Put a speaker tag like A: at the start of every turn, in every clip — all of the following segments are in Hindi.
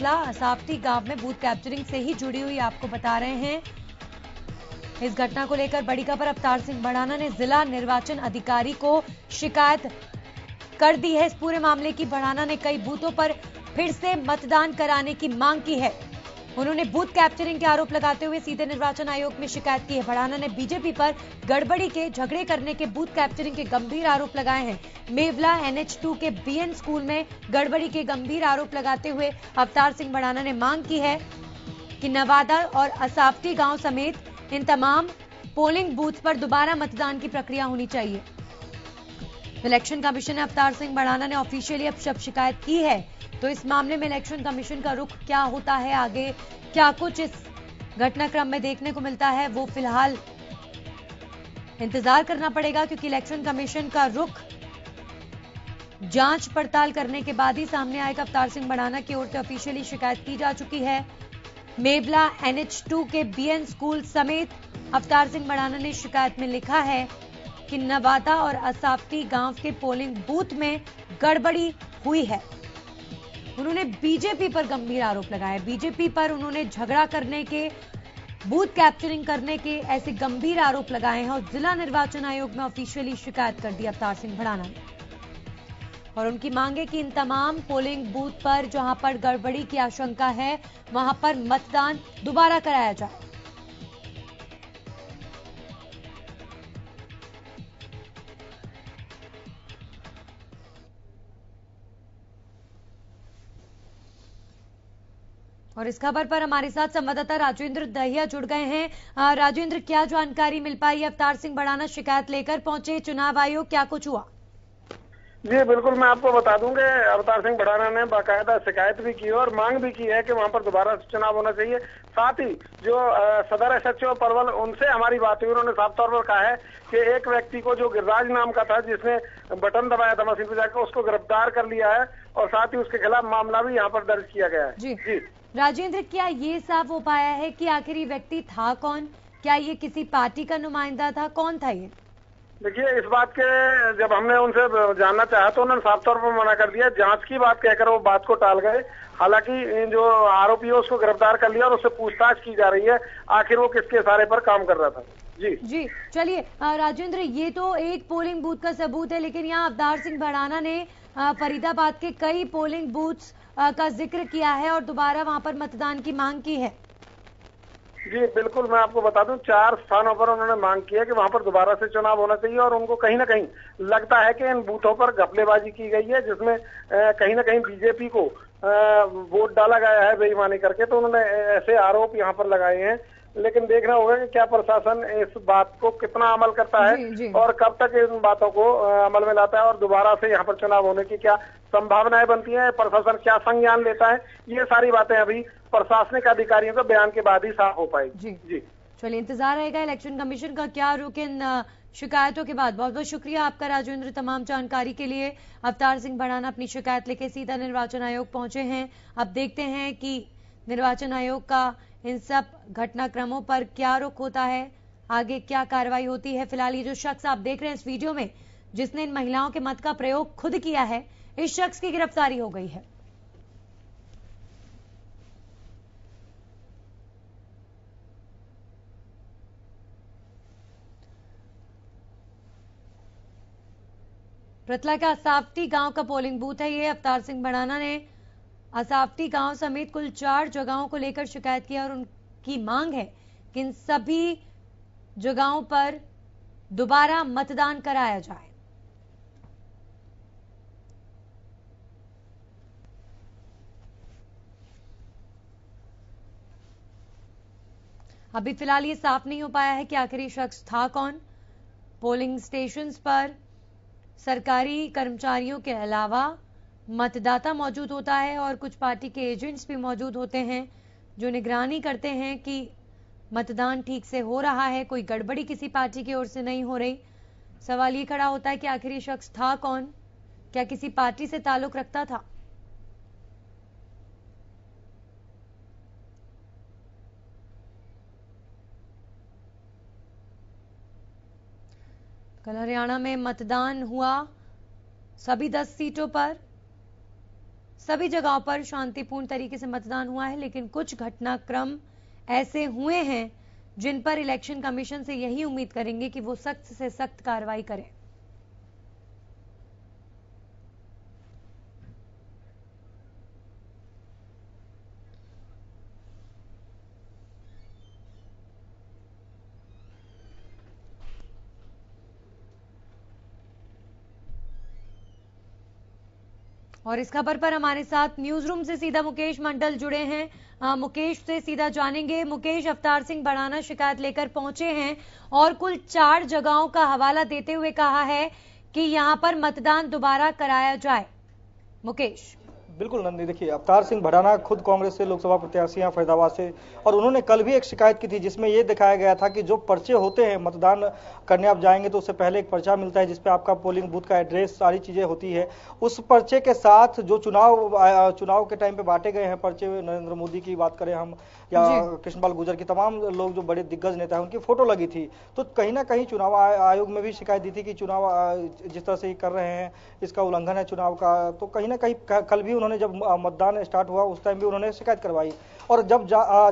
A: घटना असाफ्टी गांव में बूथ कैप्चरिंग से ही जुड़ी हुई आपको बता रहे हैं इस घटना को लेकर बड़ी खबर अवतार सिंह बढ़ाना ने जिला निर्वाचन अधिकारी को शिकायत कर दी है इस पूरे मामले की बढ़ाना ने कई बूथों पर फिर से मतदान कराने की मांग की है उन्होंने बूथ कैप्चरिंग के आरोप लगाते हुए सीधे निर्वाचन आयोग में शिकायत की है भड़ाना ने बीजेपी पर गड़बड़ी के झगड़े करने के बूथ कैप्चरिंग के गंभीर आरोप लगाए हैं मेवला एनएच टू के बीएन स्कूल में गड़बड़ी के गंभीर आरोप लगाते हुए अवतार सिंह भड़ाना ने मांग की है कि नवादा और असाफ्टी गांव समेत इन तमाम पोलिंग बूथ पर दोबारा मतदान की प्रक्रिया होनी चाहिए इलेक्शन कमीशन अवतार सिंह बढ़ाना ने ऑफिशियली अब शब शिकायत की है तो इस मामले में इलेक्शन कमीशन का रुख क्या होता है आगे क्या कुछ इस घटनाक्रम में देखने को मिलता है वो फिलहाल इंतजार करना पड़ेगा क्योंकि इलेक्शन कमीशन का रुख जांच पड़ताल करने के बाद ही सामने आएगा अवतार सिंह बढ़ाना की ओर से ऑफिशियली शिकायत की जा चुकी है मेबला एनएच टू के बीएन स्कूल समेत अवतार सिंह बढ़ाना ने शिकायत में लिखा है कि नवादा और असाफ्टी गांव के पोलिंग बूथ में गड़बड़ी हुई है उन्होंने बीजेपी पर गंभीर आरोप लगाया बीजेपी पर उन्होंने झगड़ा करने के बूथ कैप्चरिंग करने के ऐसे गंभीर आरोप लगाए हैं और जिला निर्वाचन आयोग में ऑफिशियली शिकायत कर दी अवतार सिंह भड़ाना ने और उनकी मांग है कि इन तमाम पोलिंग बूथ पर जहां पर गड़बड़ी की आशंका है वहां पर मतदान दोबारा कराया जाए और इस खबर पर हमारे साथ संवाददाता राजेंद्र दहिया जुड़ गए हैं राजेंद्र क्या जानकारी मिल पाई अवतार सिंह बड़ाना शिकायत लेकर पहुंचे चुनाव आयोग क्या कुछ हुआ
B: जी बिल्कुल मैं आपको बता दूं अवतार सिंह बढ़ाना ने बाकायदा शिकायत भी की और मांग भी की है कि वहां पर दोबारा चुनाव होना चाहिए साथ ही जो सदर एस एच परवल उनसे हमारी बात हुई उन्होंने साफ तौर पर कहा है कि एक व्यक्ति को जो गिरिराज नाम का था जिसने बटन दबाया था मशीन पर जाकर उसको गिरफ्तार कर लिया है और साथ ही उसके खिलाफ मामला भी यहाँ पर दर्ज किया गया है जी, जी।
A: राजेंद्र क्या ये साफ हो पाया है कि आखिर ये व्यक्ति था कौन क्या ये किसी पार्टी का नुमाइंदा था कौन था ये
B: देखिए इस बात के जब हमने उनसे जानना चाहा तो उन्होंने साफ तौर पर मना कर दिया जांच की बात कहकर वो बात को टाल गए हालांकि जो आरोपी है उसको गिरफ्तार कर लिया और उससे पूछताछ की जा रही है आखिर वो किसके इशारे पर काम कर रहा था जी
A: जी चलिए राजेंद्र ये तो एक पोलिंग बूथ का सबूत है लेकिन यहाँ अवतार सिंह भड़ाना ने फरीदाबाद के कई पोलिंग बूथ का जिक्र किया है और दोबारा वहाँ पर मतदान की मांग की है
B: जी बिल्कुल मैं आपको बता दूं चार स्थानों पर उन्होंने मांग की है कि वहां पर दोबारा से चुनाव होना चाहिए और उनको कहीं ना कहीं लगता है कि इन बूथों पर घपलेबाजी की गई है जिसमें कहीं ना कहीं बीजेपी को वोट डाला गया है बेईमानी करके तो उन्होंने ऐसे आरोप यहाँ पर लगाए हैं लेकिन देखना होगा कि क्या प्रशासन इस बात को कितना अमल करता है जी, जी। और कब तक इन बातों को अमल में लाता है और दोबारा से यहाँ पर चुनाव होने की क्या संभावनाएं बनती है प्रशासन क्या संज्ञान लेता है ये सारी बातें अभी प्रशासनिक अधिकारियों का बयान के बाद ही साफ हो पाएगी जी, जी।
A: चलिए इंतजार रहेगा इलेक्शन कमीशन का क्या रुख इन शिकायतों के बाद बहुत बहुत शुक्रिया आपका राजेंद्र तमाम जानकारी के लिए अवतार सिंह बड़ाना अपनी शिकायत लेके सीधा निर्वाचन आयोग पहुंचे हैं अब देखते हैं कि निर्वाचन आयोग का इन सब घटनाक्रमों पर क्या रुख होता है आगे क्या कार्रवाई होती है फिलहाल ये जो शख्स आप देख रहे हैं इस वीडियो में जिसने इन महिलाओं के मत का प्रयोग खुद किया है इस शख्स की गिरफ्तारी हो गई है रतला का साफ्टी गांव का पोलिंग बूथ है ये अवतार सिंह बनाना ने असाफ्टी गांव समेत कुल चार जगहों को लेकर शिकायत की और उनकी मांग है कि इन सभी जगहों पर दोबारा मतदान कराया जाए अभी फिलहाल ये साफ नहीं हो पाया है कि आखिरी शख्स था कौन पोलिंग स्टेशंस पर सरकारी कर्मचारियों के अलावा मतदाता मौजूद होता है और कुछ पार्टी के एजेंट्स भी मौजूद होते हैं जो निगरानी करते हैं कि मतदान ठीक से हो रहा है कोई गड़बड़ी किसी पार्टी की ओर से नहीं हो रही सवाल ये खड़ा होता है कि आखिर ये शख्स था कौन क्या किसी पार्टी से ताल्लुक रखता था कल हरियाणा में मतदान हुआ सभी दस सीटों पर सभी जगहों पर शांतिपूर्ण तरीके से मतदान हुआ है लेकिन कुछ घटनाक्रम ऐसे हुए हैं जिन पर इलेक्शन कमीशन से यही उम्मीद करेंगे कि वो सख्त से सख्त कार्रवाई करें और इस खबर पर हमारे साथ न्यूज रूम से सीधा मुकेश मंडल जुड़े हैं आ, मुकेश से सीधा जानेंगे मुकेश अवतार सिंह बढ़ाना शिकायत लेकर पहुंचे हैं और कुल चार जगहों का हवाला देते हुए कहा है कि यहां पर मतदान दोबारा कराया जाए मुकेश
C: बिल्कुल नंदी देखिए अवतार सिंह भडाना खुद कांग्रेस से लोकसभा प्रत्याशी हैं फरीदाबाद से और उन्होंने कल भी एक शिकायत की थी जिसमें यह दिखाया गया था कि जो पर्चे होते हैं मतदान करने आप जाएंगे तो उससे पहले एक पर्चा मिलता है जिसपे आपका पोलिंग बूथ का एड्रेस सारी चीजें होती है उस पर्चे के साथ जो चुनाव चुनाव के टाइम पे बांटे गए हैं पर्चे नरेंद्र मोदी की बात करें हम या कृष्णपाल गुजर की तमाम लोग जो बड़े दिग्गज नेता हैं उनकी फोटो लगी थी तो कहीं ना कहीं चुनाव आयोग में भी शिकायत दी थी कि चुनाव जिस तरह से कर रहे हैं इसका उल्लंघन है चुनाव का तो कहीं ना कहीं कल भी उन्होंने उन्होंने जब मतदान स्टार्ट हुआ उस टाइम भी उन्होंने शिकायत करवाई और जब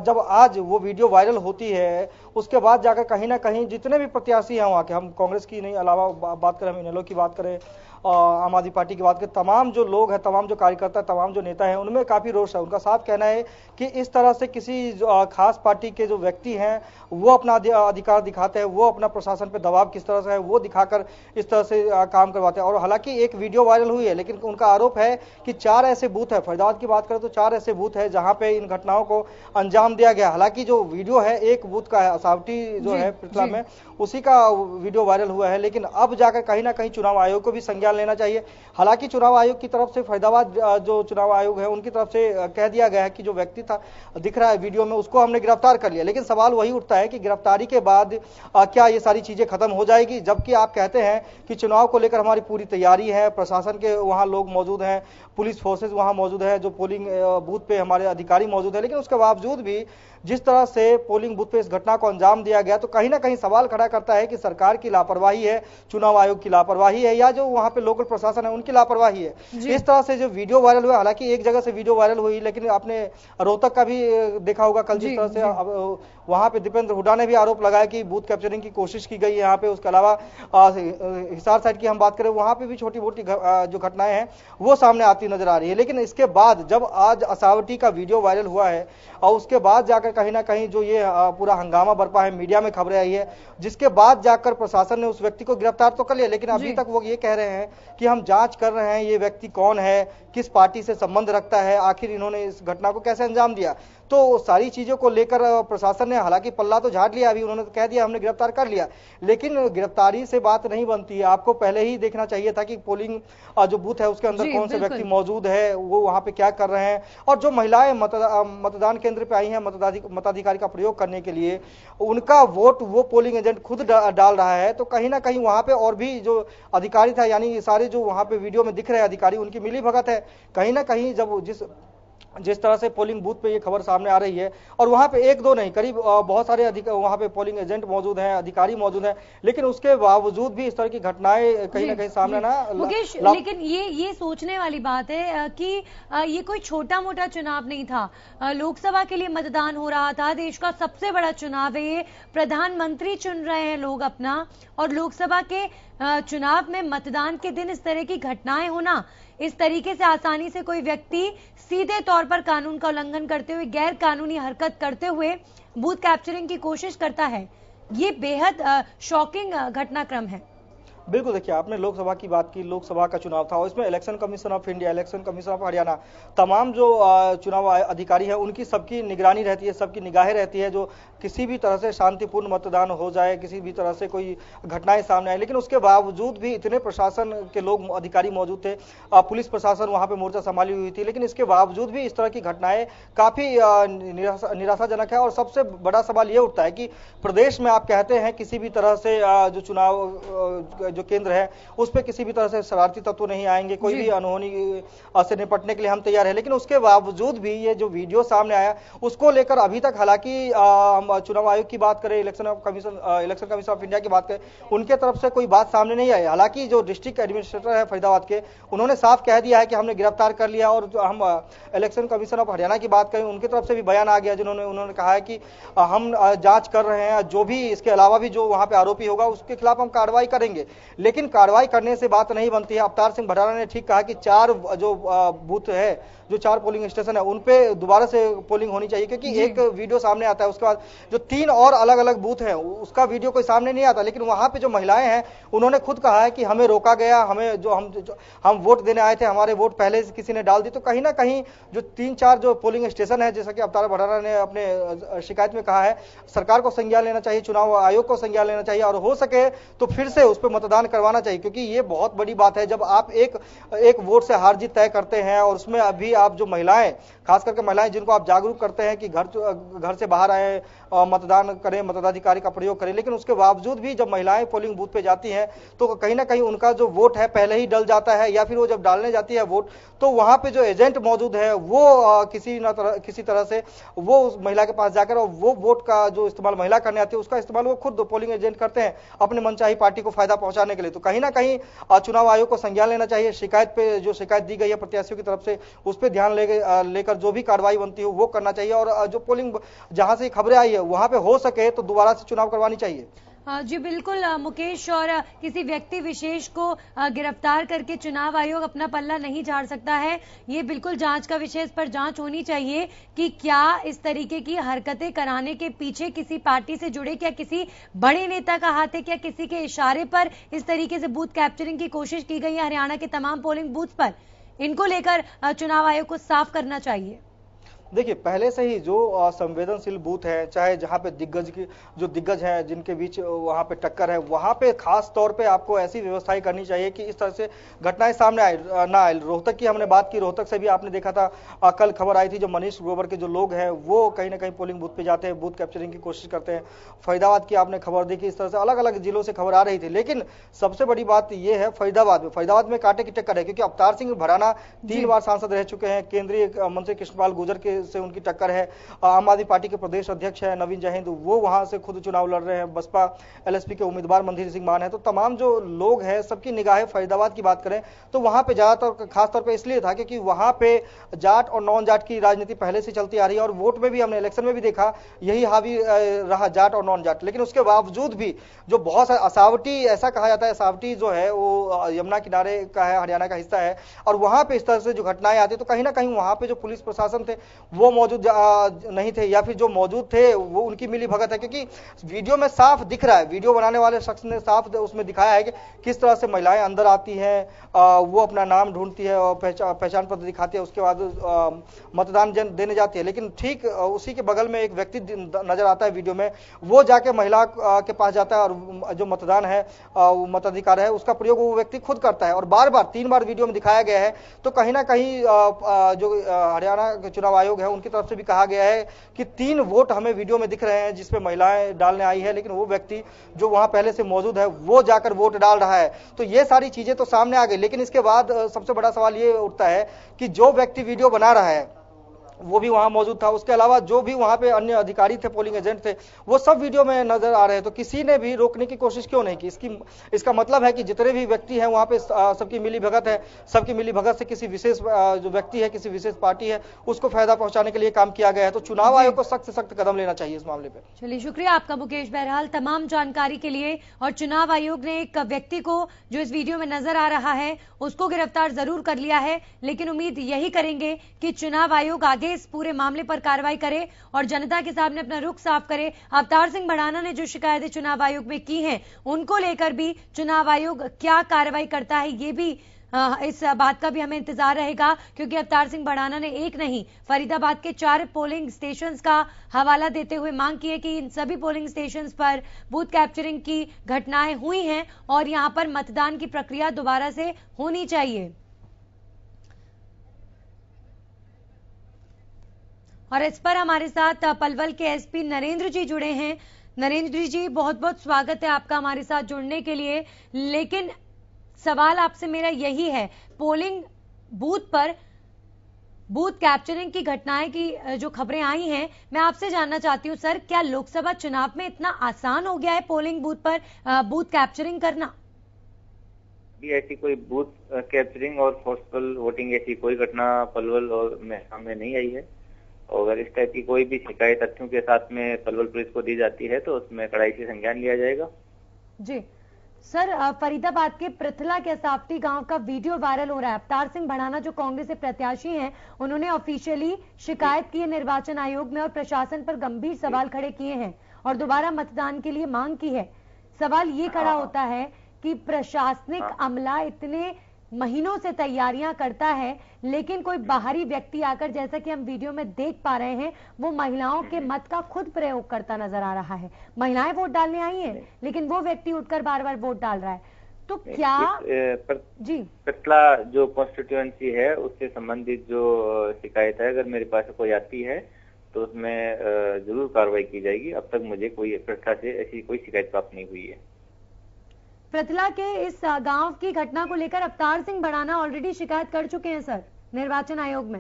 C: जब आज वो वीडियो वायरल होती है उसके बाद जाकर कहीं ना कहीं जितने भी प्रत्याशी हैं वहाँ के हम कांग्रेस की नहीं अलावा बात करें हम इनेलो की बात करें आम आदमी पार्टी की बात करें तमाम जो लोग हैं तमाम जो कार्यकर्ता तमाम जो नेता हैं उनमें काफ़ी रोष है उनका साफ कहना है कि इस तरह से किसी खास पार्टी के जो व्यक्ति हैं वो अपना अधिकार दिखाते हैं वो अपना प्रशासन पर दबाव किस तरह से है वो दिखाकर इस तरह से काम करवाते हैं और हालांकि एक वीडियो वायरल हुई है लेकिन उनका आरोप है कि चार ऐसे बूथ है फरीदाबाद की बात करें तो चार ऐसे बूथ है जहां पे इन घटनाओं को अंजाम दिया गया हालांकि जो वीडियो है एक बूथ का है असावटी जो है पृथ्वी में उसी का वीडियो वायरल हुआ है लेकिन अब जाकर कहीं ना कहीं चुनाव आयोग को भी संज्ञा संज्ञान लेना चाहिए हालांकि चुनाव आयोग की तरफ से फरीदाबाद जो चुनाव आयोग है उनकी तरफ से कह दिया गया है कि जो व्यक्ति था दिख रहा है वीडियो में उसको हमने गिरफ्तार कर लिया लेकिन सवाल वही उठता है कि गिरफ्तारी के बाद क्या ये सारी चीजें खत्म हो जाएगी जबकि आप कहते हैं कि चुनाव को लेकर हमारी पूरी तैयारी है प्रशासन के वहाँ लोग मौजूद हैं पुलिस फोर्सेज वहाँ मौजूद है जो पोलिंग बूथ पे हमारे अधिकारी मौजूद है लेकिन उसके बावजूद भी जिस तरह से पोलिंग बूथ पे इस घटना को अंजाम दिया गया तो कहीं ना कहीं सवाल खड़ा करता है कि सरकार की लापरवाही है चुनाव आयोग की लापरवाही है या जो वहाँ पे लोकल प्रशासन है उनकी लापरवाही है इस तरह से जो वीडियो वायरल हुआ हालांकि एक जगह से वीडियो वायरल हुई लेकिन आपने रोहतक का भी देखा होगा कल जिस तरह से वहाँ पे दीपेंद्र हुडा ने भी आरोप लगाया कि बूथ कैप्चरिंग की कोशिश की गई है यहाँ पे उसके अलावा हिसार साइड की हम बात करें वहाँ पे भी छोटी मोटी जो घटनाएं हैं वो सामने आती नजर आ रही है लेकिन इसके बाद जब आज असावटी का वीडियो वायरल हुआ है और उसके बाद जाकर कहीं ना कहीं जो ये पूरा हंगामा बरपा है मीडिया में खबरें आई है जिसके बाद जाकर प्रशासन ने उस व्यक्ति को गिरफ्तार तो कर लिया लेकिन अभी तक वो ये कह रहे हैं कि हम जांच कर रहे हैं ये व्यक्ति कौन है किस पार्टी से संबंध रखता है आखिर इन्होंने इस घटना को कैसे अंजाम दिया तो सारी चीज़ों को लेकर प्रशासन ने हालांकि पल्ला तो झाड़ लिया अभी उन्होंने तो कह दिया हमने गिरफ्तार कर लिया लेकिन गिरफ्तारी से बात नहीं बनती है आपको पहले ही देखना चाहिए था कि पोलिंग जो बूथ है उसके अंदर कौन से व्यक्ति मौजूद है वो वहाँ पे क्या कर रहे हैं और जो महिलाएं मतदान केंद्र पे आई है मताधिकारी का प्रयोग करने के लिए उनका वोट वो पोलिंग एजेंट खुद डाल रहा है तो कहीं ना कहीं वहाँ पे और भी जो अधिकारी था यानी सारे जो वहाँ पे वीडियो में दिख रहे अधिकारी उनकी मिली भगत है कहीं ना कहीं जब जिस जिस तरह से पोलिंग बूथ पे ये खबर सामने आ रही है और वहाँ पे एक दो नहीं करीब बहुत सारे अधिक वहाँ पे पोलिंग एजेंट मौजूद हैं अधिकारी मौजूद हैं लेकिन उसके बावजूद भी इस तरह की घटनाएं कहीं ना कहीं सामने ना मुकेश लेकिन
A: ये ये सोचने वाली बात है कि ये कोई छोटा मोटा चुनाव नहीं था लोकसभा के लिए मतदान हो रहा था देश का सबसे बड़ा चुनाव है ये प्रधानमंत्री चुन रहे हैं लोग अपना और लोकसभा के चुनाव में मतदान के दिन इस तरह की घटनाएं होना इस तरीके से आसानी से कोई व्यक्ति सीधे तौर पर कानून का उल्लंघन करते हुए गैर कानूनी हरकत करते हुए बूथ कैप्चरिंग की कोशिश करता है ये बेहद शॉकिंग घटनाक्रम है
C: बिल्कुल देखिए आपने लोकसभा की बात की लोकसभा का चुनाव था और इसमें election commission of India election commission of Haryana तमाम जो चुनाव अधिकारी हैं उनकी सबकी निगरानी रहती है सबकी निगाहें रहती है जो किसी भी तरह से शांतिपूर्ण मतदान हो जाए किसी भी तरह से कोई घटनाएं सामने आए लेकिन उसके बावजूद भी इतने प्रशासन के लोग अधिकारी मौजूद थे पुलिस प्रशासन वहाँ पर मोर्चा संभाली हुई थी लेकिन इसके बावजूद भी इस तरह की घटनाएं काफ़ी निराशाजनक है और सबसे बड़ा सवाल ये उठता है कि प्रदेश में आप कहते हैं किसी भी तरह से जो चुनाव जो केंद्र है उस पर किसी भी तरह से शरारती तत्व नहीं आएंगे कोई भी अनहोनी से निपटने के लिए हम तैयार है लेकिन उसके बावजूद भी ये जो वीडियो सामने आया उसको लेकर अभी तक हालांकि हम चुनाव आयोग की बात करें election commission election commission of India की बात करें उनके तरफ से कोई बात सामने नहीं आई हालांकि जो डिस्ट्रिक्ट एडमिनिस्ट्रेटर है फरीदाबाद के उन्होंने साफ कह दिया है कि हमने गिरफ्तार कर लिया और हम इलेक्शन कमीशन ऑफ हरियाणा की बात करें उनकी तरफ से भी बयान आ गया जिन्होंने उन्होंने कहा है कि हम जांच कर रहे हैं जो भी इसके अलावा भी जो वहां पे आरोपी होगा उसके खिलाफ हम कार्रवाई करेंगे लेकिन कार्रवाई करने से बात नहीं बनती है अवतार सिंह भटाना ने ठीक कहा कि चार जो बूथ है जो चार पोलिंग स्टेशन है उन पे दोबारा से पोलिंग होनी चाहिए क्योंकि एक वीडियो सामने आता है उसके बाद जो तीन और अलग अलग बूथ है उसका वीडियो कोई सामने नहीं आता लेकिन वहां पे जो महिलाएं हैं उन्होंने खुद कहा है कि हमें रोका गया हमें जो हम जो, हम वोट देने आए थे हमारे वोट पहले से किसी ने डाल दी तो कहीं ना कहीं जो तीन चार जो पोलिंग स्टेशन है जैसा कि अवतार भटारा ने अपने शिकायत में कहा है सरकार को संज्ञान लेना चाहिए चुनाव आयोग को संज्ञान लेना चाहिए और हो सके तो फिर से उस पर मतदान मतदान करवाना चाहिए क्योंकि ये बहुत बड़ी बात है जब आप एक एक वोट से हार जीत तय करते हैं और उसमें अभी आप जो महिलाएं खास करके महिलाएं जिनको आप जागरूक करते हैं कि घर घर से बाहर आए मतदान करें मताधिकारी का प्रयोग करें लेकिन उसके बावजूद भी जब महिलाएं पोलिंग बूथ पे जाती हैं तो कहीं ना कहीं उनका जो वोट है पहले ही डल जाता है या फिर वो जब डालने जाती है वोट तो वहां पे जो एजेंट मौजूद है वो किसी ना किसी तरह से वो उस महिला के पास जाकर और वो वोट का जो इस्तेमाल महिला करने आती है उसका इस्तेमाल वो खुद पोलिंग एजेंट करते हैं अपने मनचाही पार्टी को फायदा पहुंचा पहुंचाने के लिए तो कहीं ना कहीं चुनाव आयोग को संज्ञान लेना चाहिए शिकायत पे जो शिकायत दी गई है प्रत्याशियों की तरफ से उस पर ध्यान ले लेकर जो भी कार्रवाई बनती हो वो करना चाहिए और जो पोलिंग जहां से खबरें आई है वहां पर हो सके तो दोबारा से चुनाव करवानी चाहिए
A: जी बिल्कुल मुकेश और किसी व्यक्ति विशेष को गिरफ्तार करके चुनाव आयोग अपना पल्ला नहीं झाड़ सकता है ये बिल्कुल जांच का विषय इस पर जांच होनी चाहिए कि क्या इस तरीके की हरकतें कराने के पीछे किसी पार्टी से जुड़े क्या किसी बड़े नेता का हाथ है क्या किसी के इशारे पर इस तरीके से बूथ कैप्चरिंग की कोशिश की गई है हरियाणा के तमाम पोलिंग बूथ पर इनको लेकर चुनाव आयोग को साफ करना चाहिए
C: देखिए पहले से ही जो संवेदनशील बूथ है चाहे जहाँ पे दिग्गज की जो दिग्गज हैं जिनके बीच वहाँ पे टक्कर है वहाँ पे खास तौर पे आपको ऐसी व्यवस्थाएं करनी चाहिए कि इस तरह से घटनाएं सामने आए ना आए रोहतक की हमने बात की रोहतक से भी आपने देखा था कल खबर आई थी जो मनीष ग्रोवर के जो लोग हैं वो कहीं ना कहीं पोलिंग बूथ पे जाते हैं बूथ कैप्चरिंग की कोशिश करते हैं फरीदाबाद की आपने खबर दी कि इस तरह से अलग अलग जिलों से खबर आ रही थी लेकिन सबसे बड़ी बात यह है फरीदाबाद में फरीदाबाद में कांटे की टक्कर है क्योंकि अवतार सिंह भराना तीन बार सांसद रह चुके हैं केंद्रीय मंत्री कृष्णपाल गुजर के से उनकी टक्कर है आम आदमी पार्टी के प्रदेश अध्यक्ष है नवीन जयहिंद वो वहाँ से खुद चुनाव लड़ रहे हैं बसपा एल के उम्मीदवार मंदिर सिंह मान है तो तमाम जो लोग हैं सबकी निगाहें फरीदाबाद की बात करें तो वहाँ पर ज़्यादातर खासतौर पर इसलिए था क्योंकि वहाँ पर जाट और नॉन जाट की राजनीति पहले से चलती आ रही है और वोट में भी हमने इलेक्शन में भी देखा यही हावी रहा जाट और नॉन जाट लेकिन उसके बावजूद भी जो बहुत असावटी ऐसा कहा जाता है असावटी जो है वो यमुना किनारे का है हरियाणा का हिस्सा है और वहाँ पे इस तरह से जो घटनाएं आती तो कहीं ना कहीं वहाँ पे जो पुलिस प्रशासन थे वो मौजूद नहीं थे या फिर जो मौजूद थे वो उनकी मिली भगत है क्योंकि वीडियो में साफ दिख रहा है वीडियो बनाने वाले शख्स ने साफ उसमें दिखाया है कि किस तरह से महिलाएं अंदर आती हैं वो अपना नाम ढूंढती है और पहचान पत्र दिखाती है उसके बाद मतदान देने जाती है लेकिन ठीक उसी के बगल में एक व्यक्ति नजर आता है वीडियो में वो जाके महिला के पास जाता है और जो मतदान है मताधिकार है उसका प्रयोग वो व्यक्ति खुद करता है और बार बार तीन बार वीडियो में दिखाया गया है तो कहीं ना कहीं जो हरियाणा के चुनाव आयोग लोग हैं उनकी तरफ से भी कहा गया है कि तीन वोट हमें वीडियो में दिख रहे हैं जिसमें महिलाएं डालने आई है लेकिन वो व्यक्ति जो वहां पहले से मौजूद है वो जाकर वोट डाल रहा है तो ये सारी चीजें तो सामने आ गई लेकिन इसके बाद सबसे बड़ा सवाल ये उठता है कि जो व्यक्ति वीडियो बना रहा है वो भी वहाँ मौजूद था उसके अलावा जो भी वहाँ पे अन्य अधिकारी थे पोलिंग एजेंट थे वो सब वीडियो में नजर आ रहे हैं तो किसी ने भी रोकने की कोशिश क्यों नहीं की इसकी इसका मतलब है कि जितने भी व्यक्ति हैं वहाँ पे सबकी मिली भगत है सबकी मिली भगत से किसी विशेष जो व्यक्ति है किसी विशेष पार्टी है उसको फायदा पहुंचाने के लिए काम किया गया है तो चुनाव आयोग को सख्त से सख्त कदम लेना चाहिए इस मामले पर
A: चलिए शुक्रिया आपका मुकेश बहरहाल तमाम जानकारी के लिए और चुनाव आयोग ने एक व्यक्ति को जो इस वीडियो में नजर आ रहा है उसको गिरफ्तार जरूर कर लिया है लेकिन उम्मीद यही करेंगे कि चुनाव आयोग आगे बैठे इस पूरे मामले पर कार्रवाई करे और जनता के सामने अपना रुख साफ करे अवतार सिंह बड़ाना ने जो शिकायतें चुनाव आयोग में की हैं उनको लेकर भी चुनाव आयोग क्या कार्रवाई करता है ये भी इस बात का भी हमें इंतजार रहेगा क्योंकि अवतार सिंह बड़ाना ने एक नहीं फरीदाबाद के चार पोलिंग स्टेशन का हवाला देते हुए मांग की है कि इन सभी पोलिंग स्टेशन पर बूथ कैप्चरिंग की घटनाएं हुई हैं और यहां पर मतदान की प्रक्रिया दोबारा से होनी चाहिए और इस पर हमारे साथ पलवल के एसपी नरेंद्र जी जुड़े हैं नरेंद्र जी बहुत बहुत स्वागत है आपका हमारे साथ जुड़ने के लिए लेकिन सवाल आपसे मेरा यही है पोलिंग बूथ पर बूथ कैप्चरिंग की घटनाएं की जो खबरें आई हैं मैं आपसे जानना चाहती हूं सर क्या लोकसभा चुनाव में इतना आसान हो गया है पोलिंग बूथ पर बूथ कैप्चरिंग करना
B: ऐसी कोई बूथ कैप्चरिंग और फोर्सफुल वोटिंग ऐसी कोई घटना पलवल और में सामने नहीं आई है और अगर इस टाइप की कोई भी शिकायत तथ्यों के साथ में पलवल पुलिस को दी जाती है तो उसमें कड़ाई से संज्ञान लिया जाएगा
A: जी सर फरीदाबाद के प्रथला के साफ्टी गांव का वीडियो वायरल हो रहा है अवतार सिंह भड़ाना जो कांग्रेस के प्रत्याशी हैं उन्होंने ऑफिशियली शिकायत की है निर्वाचन आयोग में और प्रशासन पर गंभीर सवाल खड़े किए हैं और दोबारा मतदान के लिए मांग की है सवाल ये खड़ा हाँ। होता है कि प्रशासनिक हाँ। अमला इतने महीनों से तैयारियां करता है लेकिन कोई बाहरी व्यक्ति आकर जैसा कि हम वीडियो में देख पा रहे हैं वो महिलाओं के मत का खुद प्रयोग करता नजर आ रहा है महिलाएं वोट डालने आई हैं लेकिन वो व्यक्ति उठकर बार बार वोट डाल रहा है
B: तो क्या पर, जी पतला जो कॉन्स्टिट्यूएंसी है उससे संबंधित जो शिकायत है अगर मेरे पास कोई आती है तो उसमें जरूर कार्रवाई की जाएगी अब तक मुझे कोई प्रथा से ऐसी कोई शिकायत प्राप्त नहीं हुई है
A: प्रतला के इस गांव की घटना को लेकर अवतार सिंह बड़ाना ऑलरेडी शिकायत कर चुके हैं सर निर्वाचन आयोग में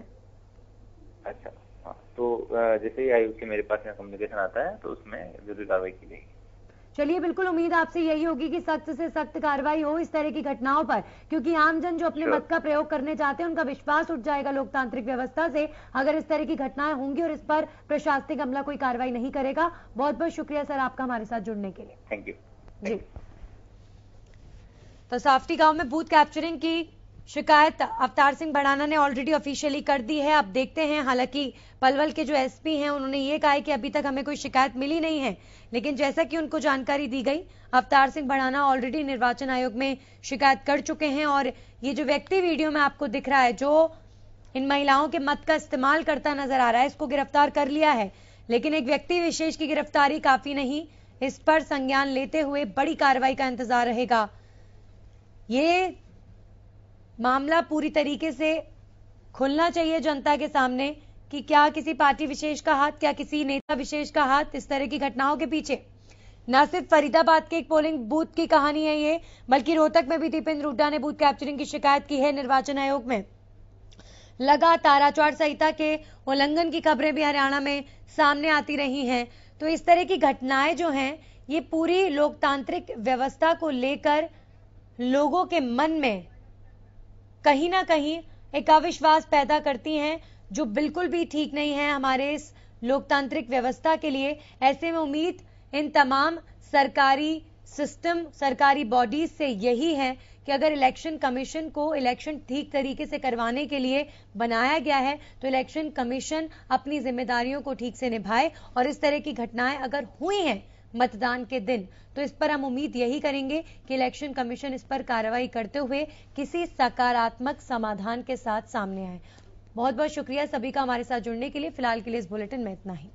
B: अच्छा हाँ, तो जैसे ही आयोग के मेरे पास कम्युनिकेशन आता है तो उसमें जरूरी कार्रवाई की जाएगी
A: चलिए बिल्कुल उम्मीद आपसे यही होगी कि सख्त से सख्त कार्रवाई हो इस तरह की घटनाओं पर क्योंकि आमजन जो अपने मत का प्रयोग करने चाहते हैं उनका विश्वास उठ जाएगा लोकतांत्रिक व्यवस्था से अगर इस तरह की घटनाएं होंगी और इस पर प्रशासनिक अमला कोई कार्रवाई नहीं करेगा बहुत बहुत शुक्रिया सर आपका हमारे साथ जुड़ने के लिए थैंक यू जी तो साफ्टी गांव में बूथ कैप्चरिंग की शिकायत अवतार सिंह भड़ाना ने ऑलरेडी ऑफिशियली कर दी है आप देखते हैं हालांकि पलवल के जो एसपी हैं उन्होंने ये कहा है कि अभी तक हमें कोई शिकायत मिली नहीं है लेकिन जैसा कि उनको जानकारी दी गई अवतार सिंह भड़ाना ऑलरेडी निर्वाचन आयोग में शिकायत कर चुके हैं और ये जो व्यक्ति वीडियो में आपको दिख रहा है जो इन महिलाओं के मत का इस्तेमाल करता नजर आ रहा है इसको गिरफ्तार कर लिया है लेकिन एक व्यक्ति विशेष की गिरफ्तारी काफी नहीं इस पर संज्ञान लेते हुए बड़ी कार्रवाई का इंतजार रहेगा ये मामला पूरी तरीके से खुलना चाहिए जनता के सामने कि क्या किसी पार्टी विशेष का हाथ क्या किसी नेता विशेष का हाथ इस तरह की घटनाओं के पीछे न सिर्फ फरीदाबाद के एक पोलिंग बूथ की कहानी है ये बल्कि रोहतक में भी दीपेंद्र हुड्डा ने बूथ कैप्चरिंग की शिकायत की है निर्वाचन आयोग में लगातार आचार संहिता के उल्लंघन की खबरें भी हरियाणा में सामने आती रही हैं तो इस तरह की घटनाएं जो हैं ये पूरी लोकतांत्रिक व्यवस्था को लेकर लोगों के मन में कहीं ना कहीं एक अविश्वास पैदा करती हैं जो बिल्कुल भी ठीक नहीं है हमारे इस लोकतांत्रिक व्यवस्था के लिए ऐसे में उम्मीद इन तमाम सरकारी सिस्टम सरकारी बॉडीज से यही है कि अगर इलेक्शन कमीशन को इलेक्शन ठीक तरीके से करवाने के लिए बनाया गया है तो इलेक्शन कमीशन अपनी जिम्मेदारियों को ठीक से निभाए और इस तरह की घटनाएं अगर हुई हैं मतदान के दिन तो इस पर हम उम्मीद यही करेंगे कि इलेक्शन कमीशन इस पर कार्रवाई करते हुए किसी सकारात्मक समाधान के साथ सामने आए बहुत बहुत शुक्रिया सभी का हमारे साथ जुड़ने के लिए फिलहाल के लिए इस बुलेटिन में इतना ही